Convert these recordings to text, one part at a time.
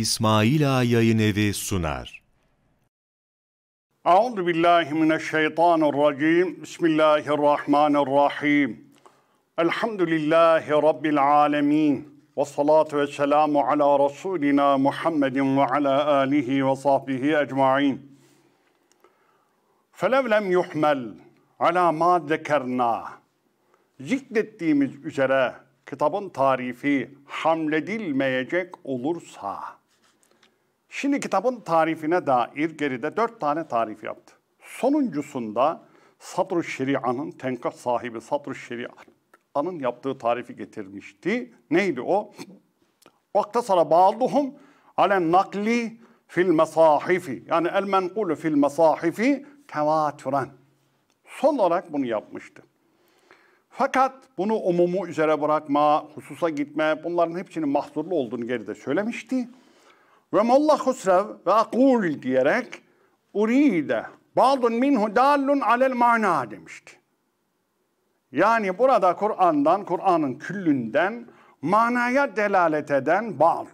İsmail Ağa Yayın Evi sunar. Euzu billahi mineşşeytanirracim. Bismillahirrahmanirrahim. Elhamdülillahi rabbil alamin. Ve salatu ve selamu ala rasulina Muhammedin ve ala alihi ve sahbihi ecmaîn. Felev lem yuhmel ala ma zekerna. Zikrettiğimiz üzere kitabın tarifi hamledilmeyecek olursa Şimdi kitabın tarifine dair geride dört tane tarif yaptı. Sonuncusunda Sadr-ı Şeria'nın, tenkah sahibi Sadr-ı Şeria'nın yaptığı tarifi getirmişti. Neydi o? Vaktasara bağluhum alen nakli fil mesahifi. Yani el menkulü fil mesahifi tevatüren. Son olarak bunu yapmıştı. Fakat bunu umumu üzere bırakma, hususa gitme, bunların hepsinin mahzurlu olduğunu geride söylemişti. Remullah Husrev ve akul diyerek uride bazın minhu dallun alel mana demişti. Yani burada Kur'an'dan, Kur'an'ın küllünden manaya delalet eden bal,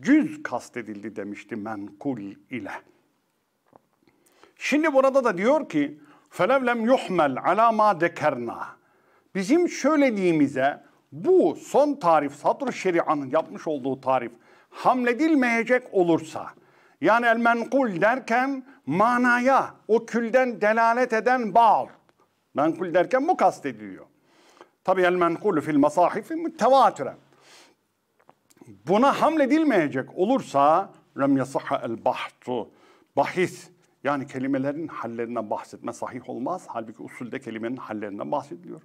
cüz kastedildi demişti menkul ile. Şimdi burada da diyor ki felevlem yuhmel ala ma dekerna. Bizim söylediğimize bu son tarif, satr şerianın yapmış olduğu tarif hamledilmeyecek olursa, yani el menkul derken manaya, o külden delalet eden bağ. Menkul derken bu kastediliyor. Tabi el menkulü fil masahifi mütevatüren. Buna hamledilmeyecek olursa lem yasahha el bahtu. Bahis yani kelimelerin hallerine bahsetme sahih olmaz. Halbuki usulde kelimenin hallerinden bahsediliyor.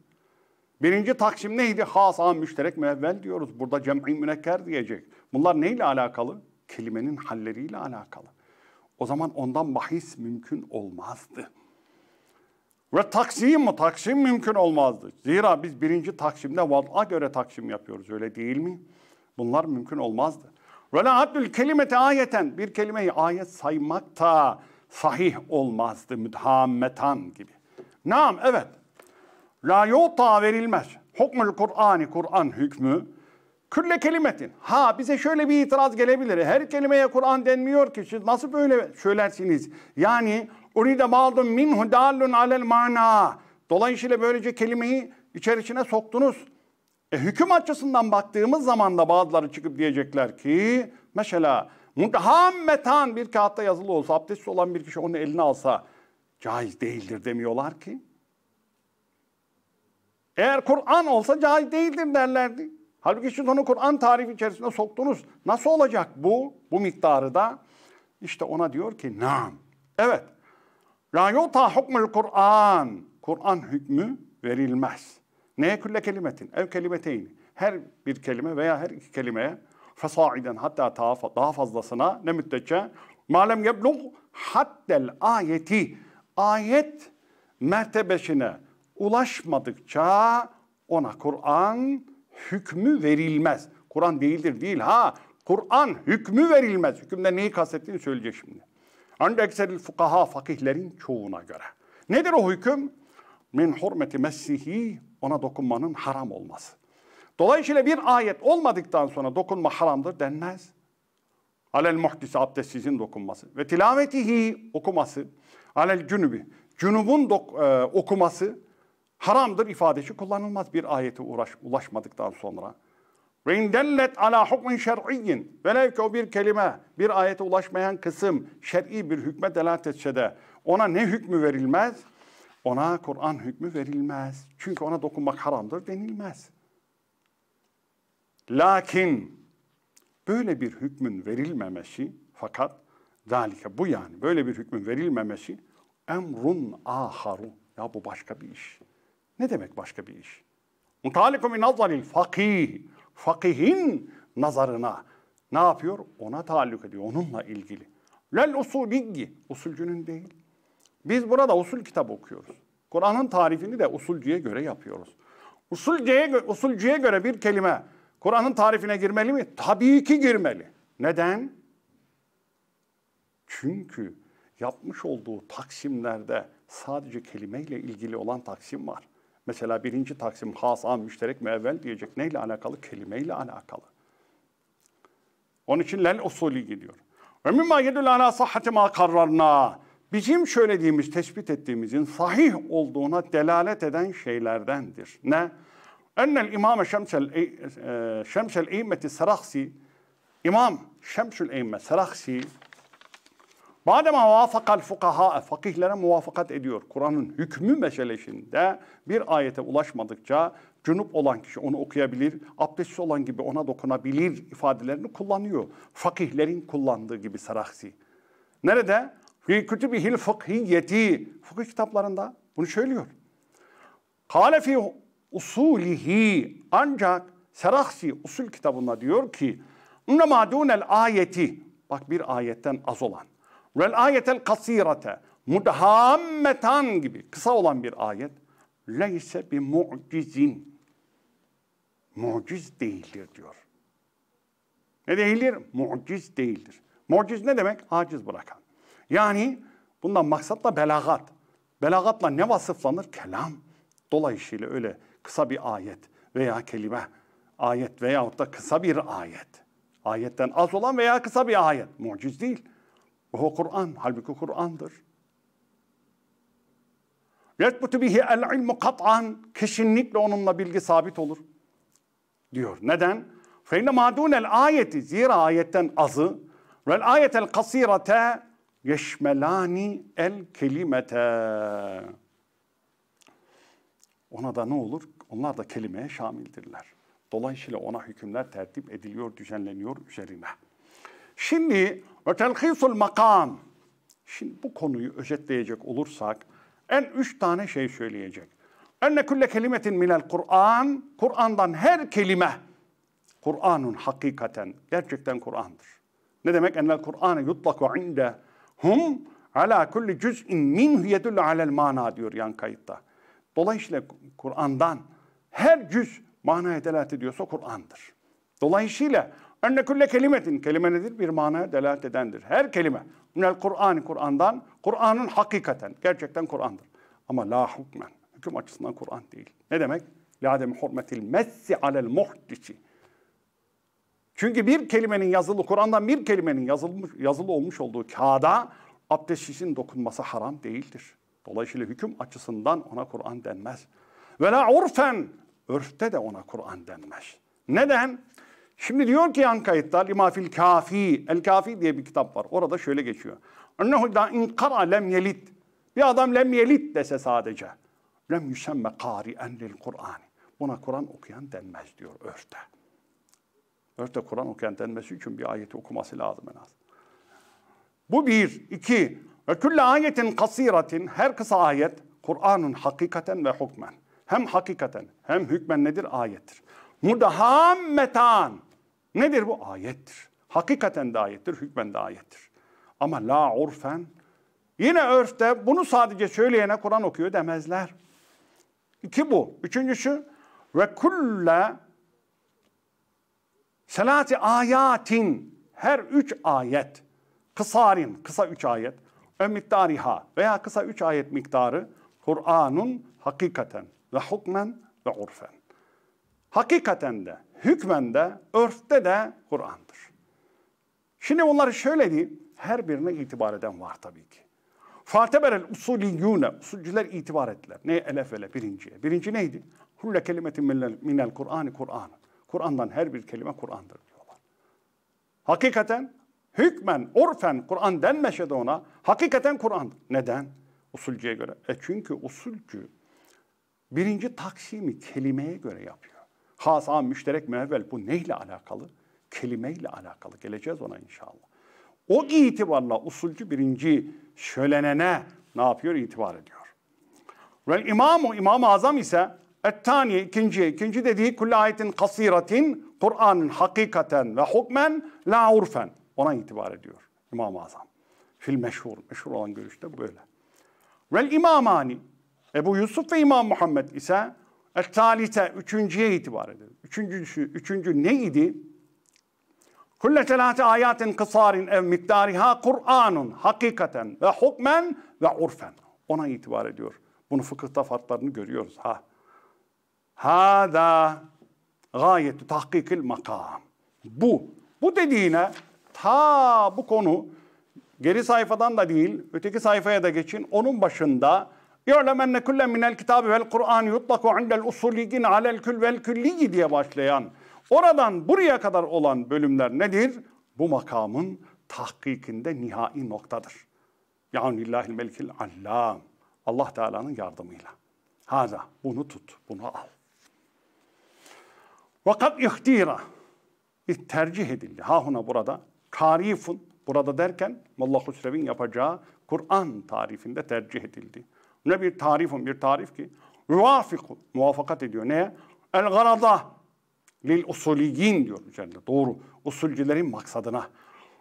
Birinci taksim neydi? Hasa müşterek müevvel diyoruz. Burada cem'i münekker diyecek. Bunlar neyle alakalı? Kelimenin halleriyle alakalı. O zaman ondan bahis mümkün olmazdı. Ve taksim mi? Taksim mümkün olmazdı. Zira biz birinci taksimde vad'a göre taksim yapıyoruz öyle değil mi? Bunlar mümkün olmazdı. Ve la adlül kelimete ayeten. Bir kelimeyi ayet saymak da sahih olmazdı. Müdhammeten gibi. Nam evet. La yota verilmez. Hukmul Kur'ani, Kur'an hükmü. Külle kelimetin. Ha bize şöyle bir itiraz gelebilir. Her kelimeye Kur'an denmiyor ki siz nasıl böyle söylersiniz? Yani uride ba'dun minhu dallun alel mana. Dolayısıyla böylece kelimeyi içerisine soktunuz. E, hüküm açısından baktığımız zaman da bazıları çıkıp diyecekler ki mesela muhammetan bir kağıtta yazılı olsa abdestli olan bir kişi onu eline alsa caiz değildir demiyorlar ki. Eğer Kur'an olsa caiz değildir derlerdi. Halbuki siz onu Kur'an tarifi içerisinde soktunuz. Nasıl olacak bu, bu miktarı da? İşte ona diyor ki, nam. Evet, la yuta hukmul Kur'an. Kur'an hükmü verilmez. Neye külle kelimetin? Ev kelimeteyn. Her bir kelime veya her iki kelimeye fesaiden hatta daha fazlasına ne müddetçe malem yeblug haddel ayeti ayet mertebesine ulaşmadıkça ona Kur'an hükmü verilmez. Kur'an değildir değil ha. Kur'an hükmü verilmez. Hükümde neyi kastettiğini söyleyecek şimdi. Ancak ekseril fukaha fakihlerin çoğuna göre. Nedir o hüküm? Min hurmeti messihi ona dokunmanın haram olması. Dolayısıyla bir ayet olmadıktan sonra dokunma haramdır denmez. Alel muhdisi abdestsizin dokunması ve tilavetihi okuması, alel cünubi, cünubun dok- e, okuması haramdır ifadesi kullanılmaz bir ayete uğraş, ulaşmadıkttan sonra. Ve indellet ala hukmin şer'iyyin. Velev ki o bir kelime, bir ayete ulaşmayan kısım şer'i bir hükme delalet etse de ona ne hükmü verilmez? Ona Kur'an hükmü verilmez. Çünkü ona dokunmak haramdır denilmez. Lakin böyle bir hükmün verilmemesi fakat zalike bu yani böyle bir hükmün verilmemesi emrun aharu. Ya bu başka bir iş. Ne demek başka bir iş? Mutalikum min nazaril fakih. Fakihin nazarına. Ne yapıyor? Ona taalluk ediyor, onunla ilgili. Lel usuliyyi, usulcünün değil. Biz burada usul kitabı okuyoruz. Kur'an'ın tarifini de usulcüye göre yapıyoruz. Usulcüye, usulcüye göre bir kelime Kur'an'ın tarifine girmeli mi? Tabii ki girmeli. Neden? Çünkü yapmış olduğu taksimlerde sadece kelimeyle ilgili olan taksim var. Mesela birinci taksim has, am, müşterek, müevvel diyecek. Neyle alakalı? Kelimeyle alakalı. Onun için lel usulü gidiyor. Ve mimma yedül ala sahhati ma karrarna. Bizim söylediğimiz, tespit ettiğimizin sahih olduğuna delalet eden şeylerdendir. Ne? Ennel imame şemsel, e, e, şemsel eymeti serahsi İmam Şemsül Eyme Serahsi Madem vafakal fukaha, fakihlere muvafakat ediyor. Kur'an'ın hükmü meselesinde bir ayete ulaşmadıkça cunup olan kişi onu okuyabilir, abdestsiz olan gibi ona dokunabilir ifadelerini kullanıyor. Fakihlerin kullandığı gibi Sarahsi. Nerede? Fi kütübihil fıkhiyeti. Fıkıh kitaplarında bunu söylüyor. Kale fi usulihi. Ancak seraksi usul kitabında diyor ki, Ünnema dunel ayeti. Bak bir ayetten az olan. Vel ayetel kasirete mudhammetan gibi kısa olan bir ayet. Leyse bir mucizin. Muciz değildir diyor. Ne değildir? Muciz değildir. Muciz ne demek? Aciz bırakan. Yani bundan maksatla belagat. Belagatla ne vasıflanır? Kelam. Dolayısıyla öyle kısa bir ayet veya kelime, ayet veyahut da kısa bir ayet. Ayetten az olan veya kısa bir ayet. Muciz değil. Ve Kur'an. Halbuki Kur'an'dır. Yetbutu bihi el ilmu kat'an. Kesinlikle onunla bilgi sabit olur. Diyor. Neden? madun el ayeti. Zira ayetten azı. ve el-ayet el kasirete yeşmelani el kelimete. Ona da ne olur? Onlar da kelimeye şamildirler. Dolayısıyla ona hükümler tertip ediliyor, düzenleniyor üzerine. Şimdi ve telhisul makam. Şimdi bu konuyu özetleyecek olursak en üç tane şey söyleyecek. Enne külle kelimetin minel Kur'an, Kur'an'dan her kelime, Kur'an'un hakikaten, gerçekten Kur'an'dır. Ne demek? Ennel Kur'an'ı yutlaku inde hum ala kulli cüz'in minhu yedullu alel mana diyor yan kayıtta. Dolayısıyla Kur'an'dan her cüz manaya delalet ediyorsa Kur'an'dır. Dolayısıyla Enne külle kelimetin, kelime nedir? Bir manaya delalet edendir. Her kelime. münel Kur'an, Kur'an'dan, Kur'an'ın hakikaten, gerçekten Kur'an'dır. Ama la hukmen, hüküm açısından Kur'an değil. Ne demek? Ladem hurmetil messi alel muhdisi. Çünkü bir kelimenin yazılı, Kur'an'dan bir kelimenin yazılmış, yazılı olmuş olduğu kağıda abdest şişin dokunması haram değildir. Dolayısıyla hüküm açısından ona Kur'an denmez. Ve la urfen, örfte de ona Kur'an denmez. Neden? Şimdi diyor ki yan kayıtlar limafil kafi. El kafi diye bir kitap var. Orada şöyle geçiyor. Ennehu da kara lem yelit. Bir adam lem yelit dese sadece. Lem yüsemme kari'en lil Kur'an. Buna Kur'an okuyan denmez diyor örte. Örte Kur'an okuyan denmesi için bir ayeti okuması lazım en az. Bu bir. iki. Ve külle ayetin kasiratin. Her kısa ayet Kur'an'ın hakikaten ve hükmen Hem hakikaten hem hükmen nedir? Ayettir. Mudhammetan. Nedir bu? Ayettir. Hakikaten de ayettir, hükmen de ayettir. Ama la urfen, yine örfte bunu sadece söyleyene Kur'an okuyor demezler. İki bu. Üçüncüsü, ve kulle selati ayatin, her üç ayet, kısarin, kısa üç ayet, ömiktariha veya kısa üç ayet miktarı Kur'anın hakikaten ve hukmen ve urfen hakikaten de, hükmen de, örfte de Kur'an'dır. Şimdi onları şöyle diyeyim, her birine itibar eden var tabii ki. Fateberel usuliyyune, usulcüler itibar ettiler. Ne elef ele birinciye. Birinci neydi? Hulle kelimetin minel Kur'an'ı Kur'an. Kur'an'dan her bir kelime Kur'an'dır diyorlar. Hakikaten hükmen, orfen Kur'an denmeşe de ona hakikaten Kurandır. Neden? Usulcüye göre. E çünkü usulcü birinci taksimi kelimeye göre yapıyor. Hasa müşterek mevvel bu neyle alakalı? Kelimeyle alakalı. Geleceğiz ona inşallah. O itibarla usulcü birinci söylenene ne yapıyor? İtibar ediyor. Ve imamu, imam ı Azam ise Ettani ikinci, ikinci dediği kulli ayetin kasiratin, Kur'an'ın hakikaten ve hukmen la urfen. Ona itibar ediyor İmam-ı Azam. Fil meşhur, meşhur olan görüşte böyle. Vel imamani, Ebu Yusuf ve İmam Muhammed ise e, Talite üçüncüye itibar edelim. Üçüncüsü, üçüncü neydi? Kulle telate ayatin kısarin ev miktariha Kur'anun hakikaten ve hukmen ve urfen. Ona itibar ediyor. Bunu fıkıhta farklarını görüyoruz. Ha. Hada gayet tahkikil makam. Bu. Bu dediğine ta bu konu geri sayfadan da değil, öteki sayfaya da geçin. Onun başında يُعْلَمْ اَنَّ كُلَّ مِنَ الْكِتَابِ وَالْقُرْآنِ يُطْلَقُ عِنْدَ الْاُسُّلِّيِّنَ عَلَى الْكُلْ وَالْكُلِّيِّ diye başlayan, oradan buraya kadar olan bölümler nedir? Bu makamın tahkikinde nihai noktadır. يَعُنِلَّهِ الْمَلْكِ الْعَلَّامِ Allah Teala'nın yardımıyla. Haza, bunu tut, bunu al. Vakat ihtira, tercih edildi. Hahuna burada, tarifun, burada derken Molla Husrev'in yapacağı Kur'an tarifinde tercih edildi. Ne bir tarifun, bir tarif ki yuvafiku, muvafakat ediyor. Neye? El garada lil usuliyin diyor mücelle. Doğru. Usulcülerin maksadına.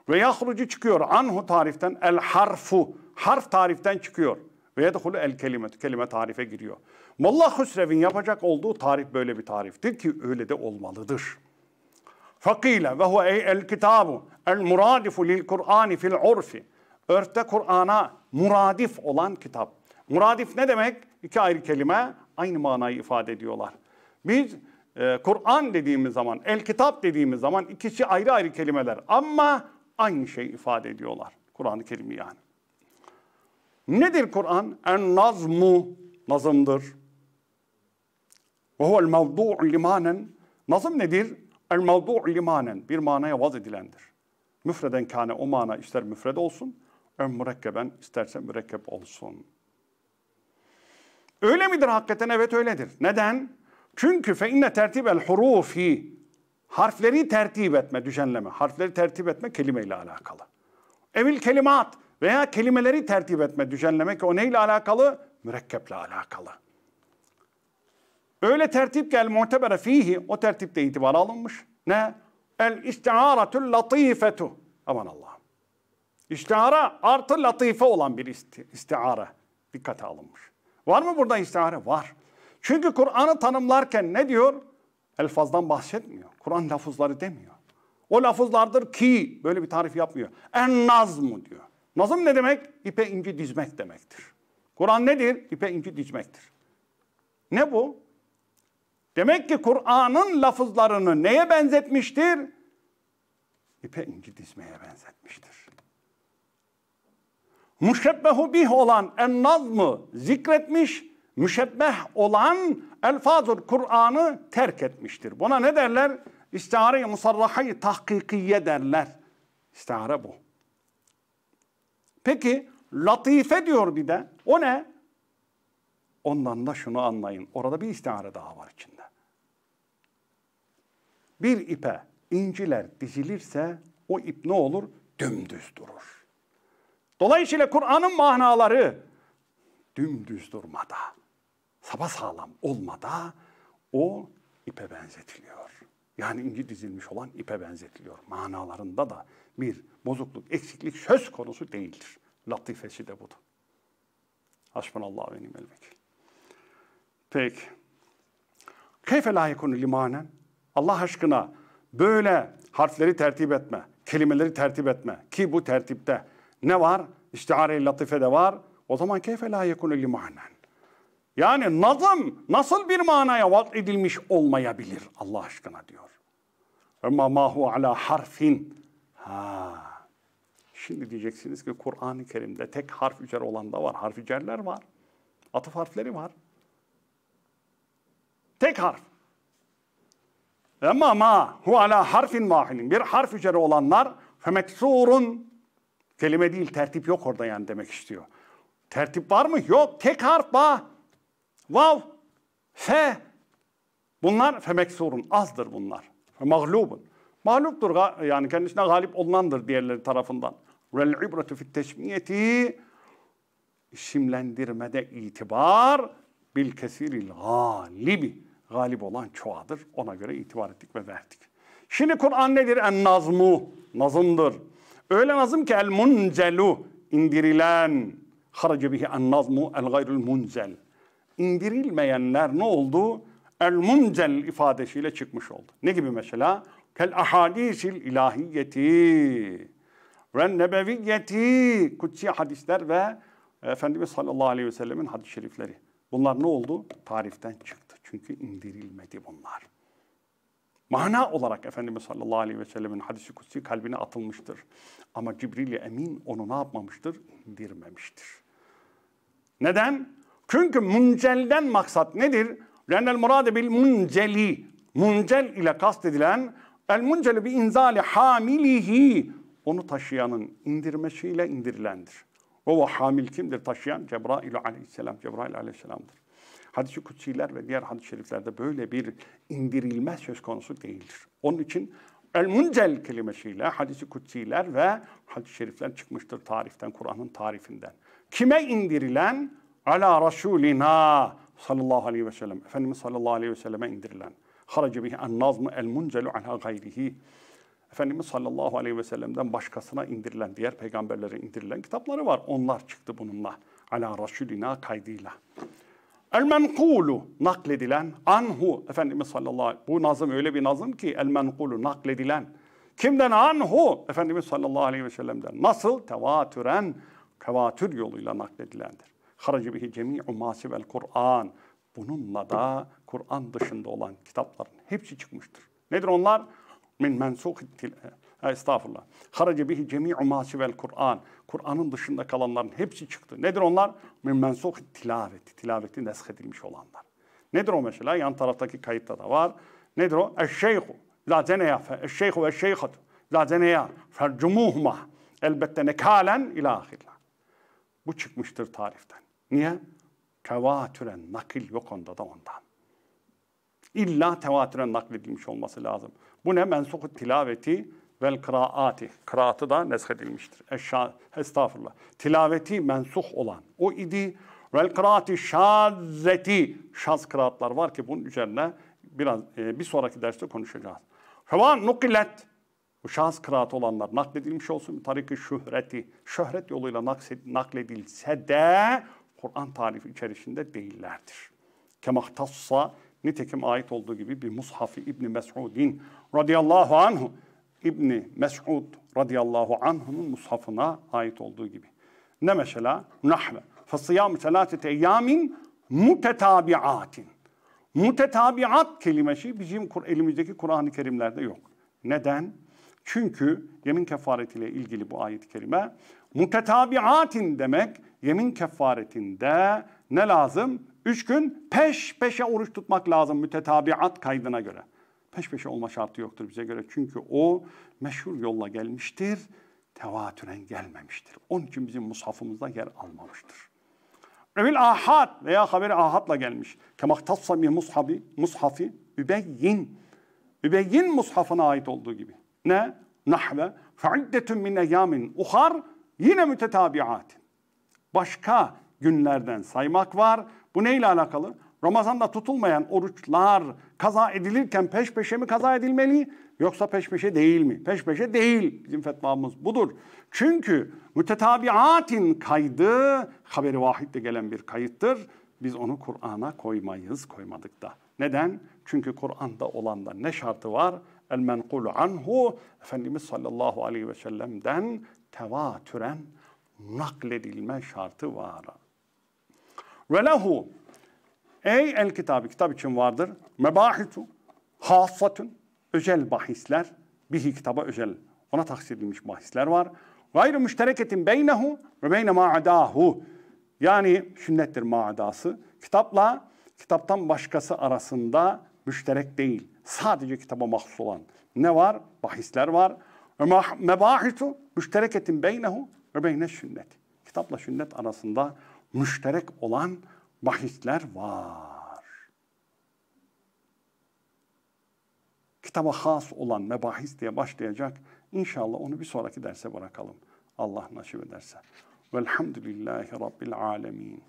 Ve yahrucu çıkıyor anhu tariften el harfu. Harf tariften çıkıyor. Ve yedhulu el kelime. Kelime tarife giriyor. Molla Hüsrev'in yapacak olduğu tarif böyle bir tariftir ki öyle de olmalıdır. Fakile ve huve el kitabu el muradifu lil Kur'ani fil urfi. Örfte Kur'an'a muradif olan kitap. Muradif ne demek? İki ayrı kelime aynı manayı ifade ediyorlar. Biz e, Kur'an dediğimiz zaman, el kitap dediğimiz zaman ikisi şey ayrı ayrı kelimeler ama aynı şey ifade ediyorlar. Kur'an-ı Kerim yani. Nedir Kur'an? En nazmu nazımdır. Ve huvel mevdu'u limanen. Nazım nedir? El mevdu'u limanen. Bir manaya vaz edilendir. Müfreden kane o mana ister müfred olsun, en mürekkeben isterse mürekkep olsun.'' Öyle midir hakikaten? Evet öyledir. Neden? Çünkü fe inne tertibel hurufi harfleri tertip etme, düzenleme. Harfleri tertip etme kelimeyle alakalı. Evil kelimat veya kelimeleri tertip etme, düzenleme ki o neyle alakalı? Mürekkeple alakalı. Öyle tertip gel muhtebere fihi o tertipte itibar alınmış. Ne? El istiaratul latifetu. Aman Allah'ım. İstiara artı latife olan bir isti istiara dikkate alınmış. Var mı burada istihare? Var. Çünkü Kur'an'ı tanımlarken ne diyor? Elfazdan bahsetmiyor. Kur'an lafızları demiyor. O lafızlardır ki böyle bir tarif yapmıyor. En nazmı diyor. Nazım ne demek? İpe inci dizmek demektir. Kur'an nedir? İpe inci dizmektir. Ne bu? Demek ki Kur'an'ın lafızlarını neye benzetmiştir? İpe inci dizmeye benzetmiştir müşebbehu bih olan en nazmı zikretmiş, müşebbeh olan elfazul Kur'an'ı terk etmiştir. Buna ne derler? İstihare-i musarrahayı tahkikiye derler. İstihare bu. Peki latife diyor bir de. O ne? Ondan da şunu anlayın. Orada bir istihare daha var içinde. Bir ipe inciler dizilirse o ip ne olur? Dümdüz durur. Dolayısıyla Kur'an'ın manaları dümdüz durmada, sağlam olmada o ipe benzetiliyor. Yani inci dizilmiş olan ipe benzetiliyor. Manalarında da bir bozukluk, eksiklik söz konusu değildir. Latifesi de budur. Hasbunallah ve nimel vekil. Peki. Keyfe layıkunu limanen? Allah aşkına böyle harfleri tertip etme, kelimeleri tertip etme ki bu tertipte ne var? İstihare-i latife de var. O zaman keyfe la yekunü limanen. Yani nazım nasıl bir manaya vat edilmiş olmayabilir Allah aşkına diyor. Ama mahu ala harfin. Ha. Şimdi diyeceksiniz ki Kur'an-ı Kerim'de tek harf ücer olan da var. Harf ücerler var. Atıf harfleri var. Tek harf. Ama ma hu ala harfin vahinin. Bir harf üzeri olanlar femeksurun Kelime değil tertip yok orada yani demek istiyor. Tertip var mı? Yok. Tek harf ba. Vav. Fe. Bunlar femeksurun. Azdır bunlar. Mağlubun. Mağluptur yani kendisine galip olunandır diğerleri tarafından. Vel ibretu fit teşmiyeti isimlendirmede itibar bil kesiril galibi. Galip olan çoğadır. Ona göre itibar ettik ve verdik. Şimdi Kur'an nedir? En nazmu. Nazımdır. Öyle nazım ki el muncelu indirilen haraca bihi en nazmu el gayrul muncel. İndirilmeyenler ne oldu? El muncel ifadesiyle çıkmış oldu. Ne gibi mesela? Kel ahadisil ilahiyeti ve nebeviyeti kutsi hadisler ve e, Efendimiz sallallahu aleyhi ve sellemin hadis-i şerifleri. Bunlar ne oldu? Tariften çıktı. Çünkü indirilmedi bunlar. Mana olarak Efendimiz sallallahu aleyhi ve sellemin hadisi kutsi kalbine atılmıştır. Ama cibril Emin onu ne yapmamıştır? İndirmemiştir. Neden? Çünkü muncelden maksat nedir? Lennel muradı bil munceli. Muncel ile kastedilen el munceli bi inzali hamilihi. Onu taşıyanın indirmesiyle indirilendir. O hamil kimdir? Taşıyan Cebrail aleyhisselam. Cebrail aleyhisselamdır. Hadis-i kutsiler ve diğer hadis-i şeriflerde böyle bir indirilme söz konusu değildir. Onun için el-muncel kelimesiyle hadisi kutsiler ve hadis-i şerifler çıkmıştır tariften, Kur'an'ın tarifinden. Kime indirilen? Ala rasulina sallallahu aleyhi ve sellem. Efendimiz sallallahu aleyhi ve selleme indirilen. Harace bihi en nazmı el muncelu ala gayrihi. Efendimiz sallallahu aleyhi ve sellem'den başkasına indirilen, diğer peygamberlere indirilen kitapları var. Onlar çıktı bununla. Ala rasulina kaydıyla. El menkulu nakledilen anhu Efendimiz sallallahu aleyhi ve sellem. Bu nazım öyle bir nazım ki el menkulu nakledilen. Kimden anhu Efendimiz sallallahu aleyhi ve sellem'den. Nasıl? Tevatüren, tevatür yoluyla nakledilendir. Haracı bihi cemi'u masivel Kur'an. Bununla da Kur'an dışında olan kitapların hepsi çıkmıştır. Nedir onlar? Min mensuh Estağfurullah. Harace bihi cemi'u masivel Kur'an. Kur'an'ın dışında kalanların hepsi çıktı. Nedir onlar? Min tilaveti. Tilaveti neshedilmiş olanlar. Nedir o mesela? Yan taraftaki kayıtta da var. Nedir o? Eşşeyhu. La Eşşeyhu ve şeyhatu. La zeneya. Fercumuhuma. Elbette nekalen ilahirla. Bu çıkmıştır tariften. Niye? Tevatüren nakil yok onda da ondan. İlla tevatüren nakledilmiş olması lazım. Bu ne? Mensuh tilaveti vel kıraati. Kıraatı da neshedilmiştir. Eşşa, estağfurullah. Tilaveti mensuh olan o idi. Vel kıraati şazzeti. Şaz kıraatlar var ki bunun üzerine biraz e, bir sonraki derste konuşacağız. Hevan nukilet. Bu şahıs kıraatı olanlar nakledilmiş olsun. Tariki şöhreti. Şöhret yoluyla nakledilse de Kur'an tarifi içerisinde değillerdir. Kemahtassa nitekim ait olduğu gibi bir mushafi İbni Mes'udin radıyallahu anhu İbni Mes'ud radıyallahu anh'ın mushafına ait olduğu gibi. Ne mesela? Nahve. Fasıyamu selatete eyyamin mutetabiatin. Mutetabiat kelimesi bizim elimizdeki Kur'an-ı Kerimlerde yok. Neden? Çünkü yemin kefaretiyle ilgili bu ayet-i kerime mutetabiatin demek yemin kefaretinde ne lazım? Üç gün peş peşe oruç tutmak lazım mütetabiat kaydına göre peş peşe olma şartı yoktur bize göre. Çünkü o meşhur yolla gelmiştir, tevatüren gelmemiştir. Onun için bizim mushafımızda yer almamıştır. Evil ahad veya haberi ahadla gelmiş. Kemahtassa bir mushabi, mushafi übeyyin. Übeyyin mushafına ait olduğu gibi. Ne? Nahve fe'iddetun min eyyamin uhar yine mütetabiat. Başka günlerden saymak var. Bu neyle alakalı? Ramazan'da tutulmayan oruçlar kaza edilirken peş peşe mi kaza edilmeli yoksa peş peşe değil mi? Peş peşe değil bizim fetvamız budur. Çünkü mütetabiatin kaydı haberi vahitte gelen bir kayıttır. Biz onu Kur'an'a koymayız koymadık da. Neden? Çünkü Kur'an'da olan da ne şartı var? El menkul anhu Efendimiz sallallahu aleyhi ve sellem'den tevatüren nakledilme şartı var. Ve lehu Ey el kitabı, kitap için vardır. Mebahitu, hassatun, özel bahisler. Bihi kitaba özel, ona tahsis edilmiş bahisler var. Gayrı müştereketin beynehu ve beyne ma'adahu. Yani sünnettir ma'adası. Kitapla kitaptan başkası arasında müşterek değil. Sadece kitaba mahsus olan. Ne var? Bahisler var. Mebahitu müştereketin beynehu ve beyne sünnet. Kitapla sünnet arasında müşterek olan bahisler var. Kitaba has olan mebahis diye başlayacak. İnşallah onu bir sonraki derse bırakalım. Allah nasip ederse. Velhamdülillahi Rabbil alemin.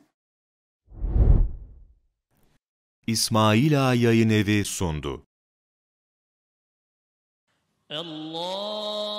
İsmail Ağa Yayın Evi sundu. Allah